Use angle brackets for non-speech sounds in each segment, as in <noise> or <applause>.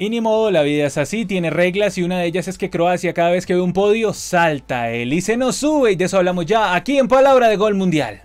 Y ni modo, la vida es así, tiene reglas y una de ellas es que Croacia cada vez que ve un podio salta él y se nos sube y de eso hablamos ya aquí en Palabra de Gol Mundial.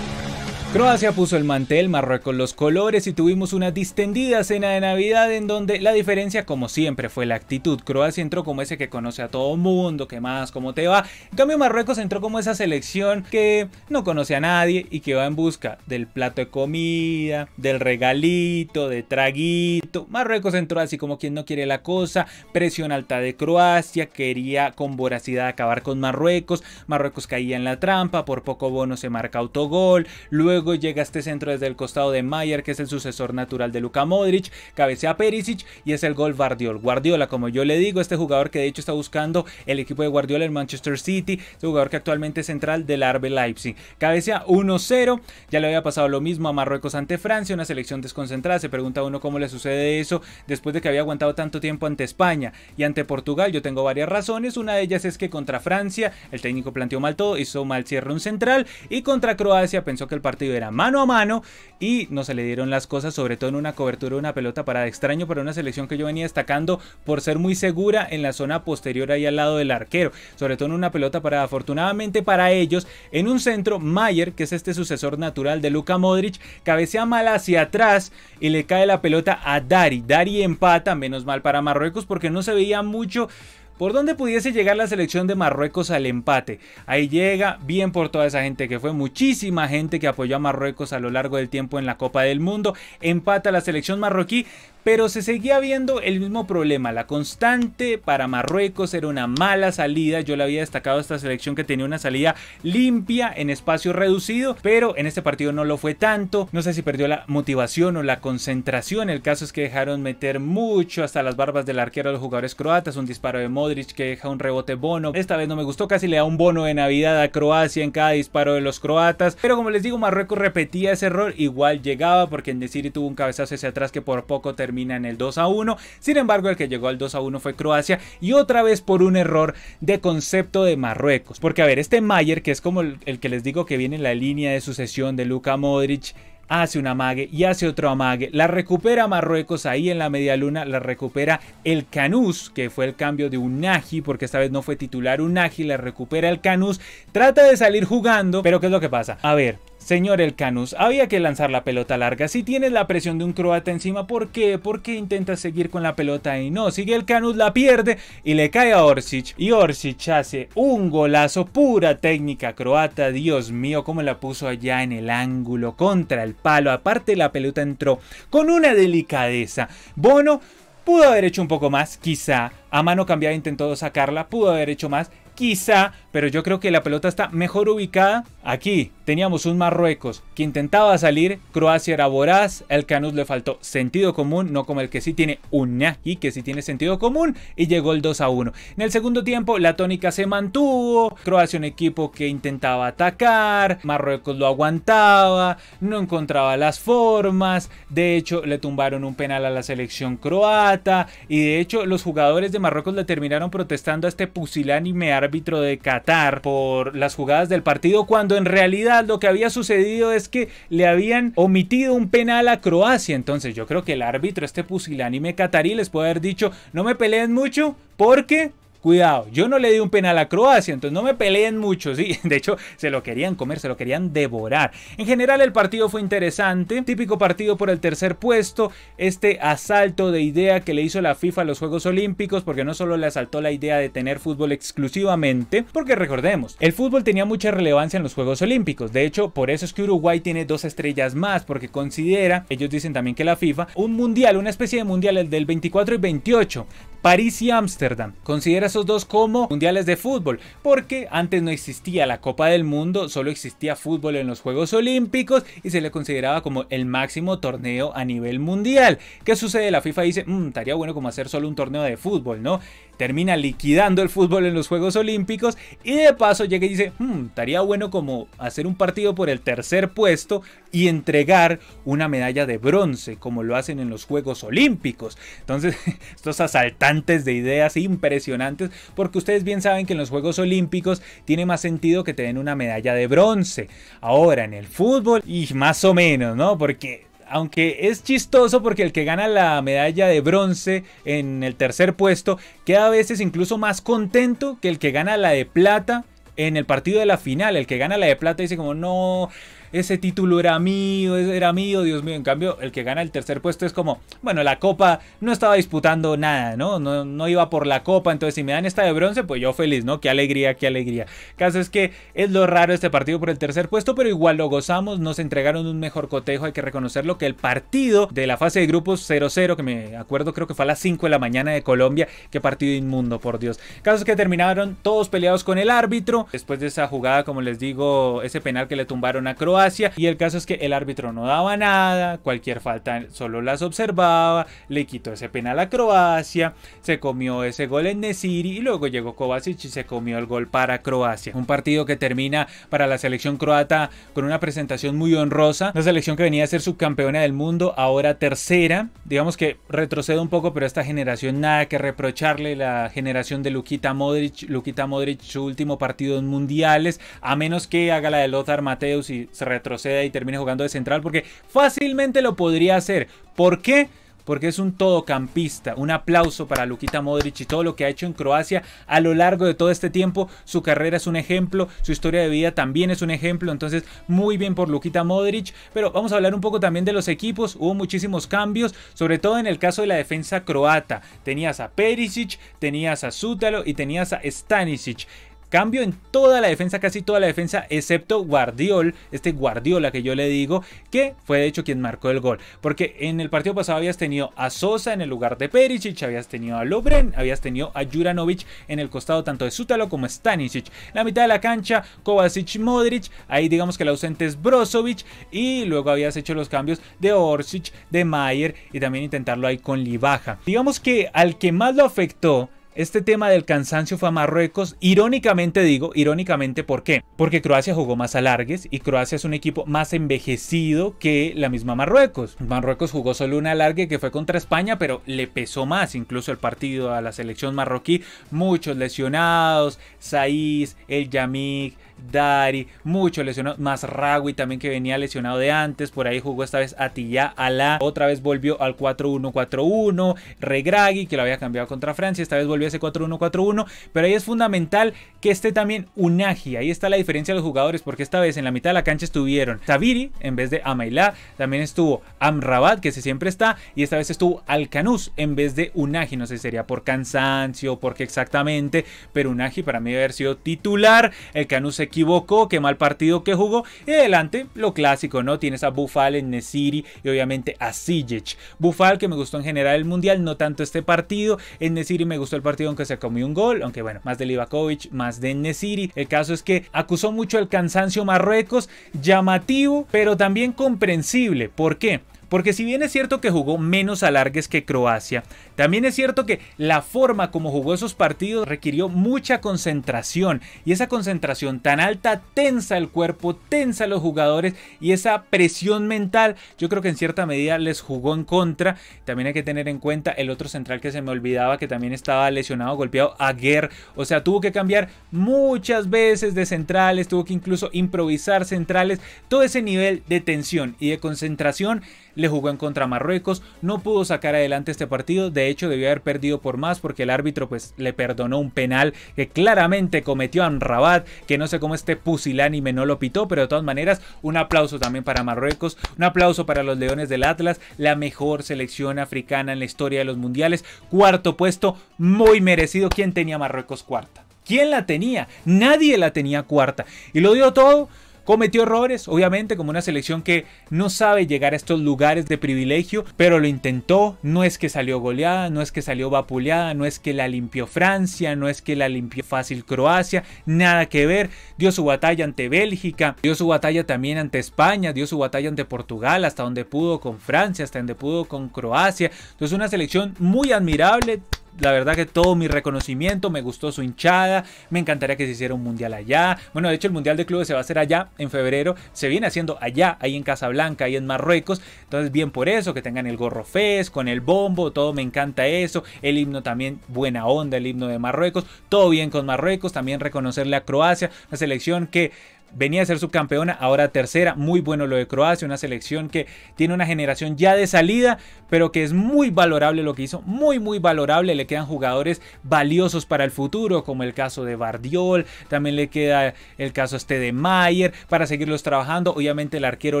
Croacia puso el mantel, Marruecos los colores y tuvimos una distendida cena de Navidad en donde la diferencia como siempre fue la actitud. Croacia entró como ese que conoce a todo mundo, que más, cómo te va. En cambio Marruecos entró como esa selección que no conoce a nadie y que va en busca del plato de comida, del regalito, de traguito. Marruecos entró así como quien no quiere la cosa, presión alta de Croacia, quería con voracidad acabar con Marruecos. Marruecos caía en la trampa, por poco bono se marca autogol, luego llega a este centro desde el costado de Mayer, que es el sucesor natural de Luka Modric, cabecea Perisic y es el gol Guardiola. Guardiola, como yo le digo, este jugador que de hecho está buscando el equipo de Guardiola en Manchester City, este jugador que actualmente es central del Arbe Leipzig. Cabecea 1-0, ya le había pasado lo mismo a Marruecos ante Francia, una selección desconcentrada, se pregunta uno cómo le sucede eso después de que había aguantado tanto tiempo ante España y ante Portugal, yo tengo varias razones, una de ellas es que contra Francia el técnico planteó mal todo, hizo mal cierre un central y contra Croacia pensó que el partido era mano a mano y no se le dieron las cosas, sobre todo en una cobertura de una pelota para Extraño para una selección que yo venía destacando por ser muy segura en la zona posterior ahí al lado del arquero, sobre todo en una pelota para Afortunadamente para ellos, en un centro, Mayer, que es este sucesor natural de Luka Modric, cabecea mal hacia atrás y le cae la pelota a Dari. Dari empata, menos mal para Marruecos porque no se veía mucho por dónde pudiese llegar la selección de Marruecos al empate. Ahí llega bien por toda esa gente que fue, muchísima gente que apoyó a Marruecos a lo largo del tiempo en la Copa del Mundo. Empata la selección marroquí, pero se seguía viendo el mismo problema. La constante para Marruecos era una mala salida. Yo le había destacado a esta selección que tenía una salida limpia en espacio reducido, pero en este partido no lo fue tanto. No sé si perdió la motivación o la concentración. El caso es que dejaron meter mucho hasta las barbas del arquero a los jugadores croatas, un disparo de moda que deja un rebote bono. Esta vez no me gustó, casi le da un bono de Navidad a Croacia en cada disparo de los croatas. Pero como les digo, Marruecos repetía ese error, igual llegaba porque en Nesiri tuvo un cabezazo hacia atrás que por poco termina en el 2 a 1. Sin embargo, el que llegó al 2 a 1 fue Croacia y otra vez por un error de concepto de Marruecos. Porque a ver, este Mayer, que es como el, que les digo que viene en la línea de sucesión de Luka Modric, hace un amague y hace otro amague. La recupera Marruecos ahí en la media luna, la recupera el Canús, que fue el cambio de Unagi, porque esta vez no fue titular Unagi, la recupera el Canus Trata de salir jugando, pero ¿qué es lo que pasa? A ver, Señor Elcanus, había que lanzar la pelota larga. Si tienes la presión de un croata encima, ¿por qué? ¿Por qué intentas seguir con la pelota y no? Sigue Canus, la pierde y le cae a Orsic. Y Orsic hace un golazo, pura técnica croata. Dios mío, cómo la puso allá en el ángulo contra el palo. Aparte, la pelota entró con una delicadeza. Bono pudo haber hecho un poco más, quizá. A mano cambiada intentó sacarla, pudo haber hecho más, quizá pero yo creo que la pelota está mejor ubicada aquí. Teníamos un Marruecos que intentaba salir, Croacia era voraz, el Canus le faltó sentido común, no como el que sí tiene Uñaki, que sí tiene sentido común, y llegó el 2 a 1. En el segundo tiempo la tónica se mantuvo, Croacia un equipo que intentaba atacar, Marruecos lo aguantaba, no encontraba las formas, de hecho le tumbaron un penal a la selección croata, y de hecho los jugadores de Marruecos le terminaron protestando a este pusilánime árbitro de Cat por las jugadas del partido cuando en realidad lo que había sucedido es que le habían omitido un penal a Croacia. Entonces yo creo que el árbitro, este pusilánime catarí, les puede haber dicho, no me peleen mucho porque Cuidado, yo no le di un penal a Croacia, entonces no me peleen mucho, sí. <laughs> De hecho, se lo querían comer, se lo querían devorar. En general, el partido fue interesante. Típico partido por el tercer puesto. Este asalto de idea que le hizo la FIFA a los Juegos Olímpicos, porque no solo le asaltó la idea de tener fútbol exclusivamente, porque recordemos, el fútbol tenía mucha relevancia en los Juegos Olímpicos. De hecho, por eso es que Uruguay tiene dos estrellas más, porque considera, ellos dicen también que la FIFA, un mundial, una especie de mundial, el del 24 y 28, París y Ámsterdam. Considera esos dos como mundiales de fútbol, porque antes no existía la Copa del Mundo, solo existía fútbol en los Juegos Olímpicos y se le consideraba como el máximo torneo a nivel mundial. ¿Qué sucede? La FIFA dice, mm, estaría bueno como hacer solo un torneo de fútbol, ¿no? Termina liquidando el fútbol en los Juegos Olímpicos y de paso llega y dice, mm, estaría bueno como hacer un partido por el tercer puesto y entregar una medalla de bronce, como lo hacen en los Juegos Olímpicos. Entonces, <laughs> es asaltar antes de ideas impresionantes, porque ustedes bien saben que en los Juegos Olímpicos tiene más sentido que te den una medalla de bronce. Ahora, en el fútbol, y más o menos, ¿no? Porque aunque es chistoso porque el que gana la medalla de bronce en el tercer puesto queda a veces incluso más contento que el que gana la de plata en el partido de la final. El que gana la de plata dice como no, ese título era mío, era mío, Dios mío. En cambio, el que gana el tercer puesto es como, bueno, la copa no estaba disputando nada, ¿no? No, iba por la copa, entonces si me dan esta de bronce, pues yo feliz, ¿no? Qué alegría, qué alegría. Caso es que es lo raro este partido por el tercer puesto, pero igual lo gozamos, nos entregaron un mejor cotejo, hay que reconocerlo, que el partido de la fase de grupos 0-0, que me acuerdo creo que fue a las 5 de la mañana de Colombia, qué partido inmundo, por Dios. Caso es que terminaron todos peleados con el árbitro, después de esa jugada, como les digo, ese penal que le tumbaron a Croacia, y el caso es que el árbitro no daba nada, cualquier falta solo las observaba, le quitó ese penal a Croacia, se comió ese gol en Nesiri y luego llegó Kovacic y se comió el gol para Croacia. Un partido que termina para la selección croata con una presentación muy honrosa, una selección que venía a ser subcampeona del mundo, ahora tercera, digamos que retrocede un poco, pero esta generación nada que reprocharle, la generación de Lukita Modric, Modric su último partido en mundiales, a menos que haga la de Lothar Mateus y se retroceda y termine jugando de central, porque fácilmente lo podría hacer. ¿Por qué? porque es un todocampista. Un aplauso para Luquita Modric y todo lo que ha hecho en Croacia a lo largo de todo este tiempo. Su carrera es un ejemplo, su historia de vida también es un ejemplo. Entonces, muy bien por Luquita Modric. Pero vamos a hablar un poco también de los equipos. Hubo muchísimos cambios, sobre todo en el caso de la defensa croata. Tenías a Perisic, tenías a Sutalo y tenías a Stanisic. Cambio en toda la defensa, casi toda la defensa, excepto Guardiol, este Guardiola que yo le digo, que fue de hecho quien marcó el gol. Porque en el partido pasado habías tenido a Sosa en el lugar de Perisic, habías tenido a Lobren, habías tenido a Juranovic en el costado tanto de Sútalo como Stanisic. La mitad de la cancha, Kovacic, Modric, ahí digamos que el ausente es Brozovic y luego habías hecho los cambios de Orsic, de Mayer y también intentarlo ahí con Libaja. Digamos que al que más lo afectó este tema del cansancio fue a Marruecos, irónicamente digo, irónicamente ¿por qué? Porque Croacia jugó más alargues y Croacia es un equipo más envejecido que la misma Marruecos. Marruecos jugó solo un alargue que fue contra España, pero le pesó más incluso el partido a la selección marroquí, muchos lesionados, Saiz, El Yamik, Dari, mucho lesionado, más Ragui también que venía lesionado de antes, por ahí jugó esta vez Atilla Alá, otra vez volvió al 4-1-4-1, Regragui que lo había cambiado contra Francia, esta vez volvió a ese 4-1-4-1, pero ahí es fundamental que esté también Unagi, ahí está la diferencia de los jugadores, porque esta vez en la mitad de la cancha estuvieron Tabiri en vez de Amaila, también estuvo Amrabat que se siempre está, y esta vez estuvo Alcanuz en vez de Unagi, no sé si sería por cansancio, porque exactamente, pero Unagi para mí debe haber sido titular, el Canús se equivocó, qué mal partido que jugó. Y adelante, lo clásico, ¿no? Tienes a Bufal en Nesiri y obviamente a Sijic. Bufal, que me gustó en general el mundial, no tanto este partido. En Nesiri me gustó el partido, aunque se comió un gol, aunque bueno, más de Livakovic, más de Nesiri. El caso es que acusó mucho el cansancio Marruecos, llamativo, pero también comprensible. ¿Por qué? Porque si bien es cierto que jugó menos alargues que Croacia, también es cierto que la forma como jugó esos partidos requirió mucha concentración. Y esa concentración tan alta tensa el cuerpo, tensa los jugadores y esa presión mental yo creo que en cierta medida les jugó en contra. También hay que tener en cuenta el otro central que se me olvidaba que también estaba lesionado, golpeado, Aguer. O sea, tuvo que cambiar muchas veces de centrales, tuvo que incluso improvisar centrales. Todo ese nivel de tensión y de concentración le jugó en contra Marruecos, no pudo sacar adelante este partido, de hecho debió haber perdido por más porque el árbitro pues le perdonó un penal que claramente cometió a rabat que no sé cómo este pusilánime no lo pitó, pero de todas maneras un aplauso también para Marruecos, un aplauso para los Leones del Atlas, la mejor selección africana en la historia de los mundiales, cuarto puesto, muy merecido, ¿quién tenía Marruecos cuarta? ¿Quién la tenía? Nadie la tenía cuarta. Y lo dio todo Cometió errores, obviamente, como una selección que no sabe llegar a estos lugares de privilegio, pero lo intentó. No es que salió goleada, no es que salió vapuleada, no es que la limpió Francia, no es que la limpió fácil Croacia, nada que ver. Dio su batalla ante Bélgica, dio su batalla también ante España, dio su batalla ante Portugal, hasta donde pudo con Francia, hasta donde pudo con Croacia. Entonces, una selección muy admirable, la verdad que todo mi reconocimiento, me gustó su hinchada, me encantaría que se hiciera un mundial allá. Bueno, de hecho el mundial de clubes se va a hacer allá en febrero, se viene haciendo allá, ahí en Casablanca, ahí en Marruecos. Entonces bien por eso, que tengan el gorro fez, con el bombo, todo me encanta eso. El himno también, buena onda, el himno de Marruecos, todo bien con Marruecos, también reconocerle a Croacia, la selección que venía a ser subcampeona, ahora tercera. Muy bueno lo de Croacia, una selección que tiene una generación ya de salida, pero que es muy valorable lo que hizo, muy muy valorable. Le quedan jugadores valiosos para el futuro, como el caso de Bardiol, también le queda el caso este de Mayer, para seguirlos trabajando. Obviamente el arquero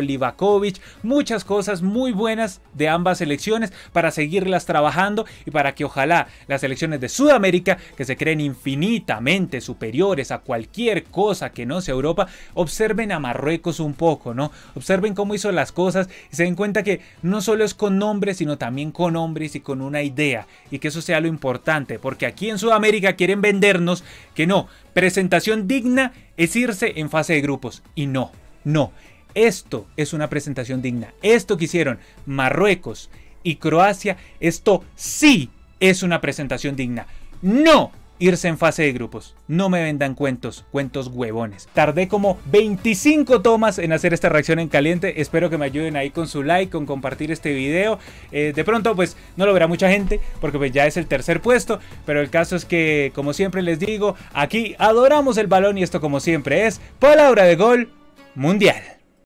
Livakovic, muchas cosas muy buenas de ambas selecciones para seguirlas trabajando y para que ojalá las selecciones de Sudamérica, que se creen infinitamente superiores a cualquier cosa que no sea Europa, Observen a Marruecos un poco, ¿no? Observen cómo hizo las cosas y se den cuenta que no solo es con nombres, sino también con hombres y con una idea. Y que eso sea lo importante, porque aquí en Sudamérica quieren vendernos que no, presentación digna es irse en fase de grupos. Y no, no. Esto es una presentación digna. Esto que hicieron Marruecos y Croacia, esto sí es una presentación digna. No irse en fase de grupos. No me vendan cuentos, cuentos huevones. Tardé como 25 tomas en hacer esta reacción en caliente. Espero que me ayuden ahí con su like, con compartir este video. Eh, de pronto, pues no lo verá mucha gente porque pues, ya es el tercer puesto. Pero el caso es que, como siempre les digo, aquí adoramos el balón y esto como siempre es palabra de gol mundial.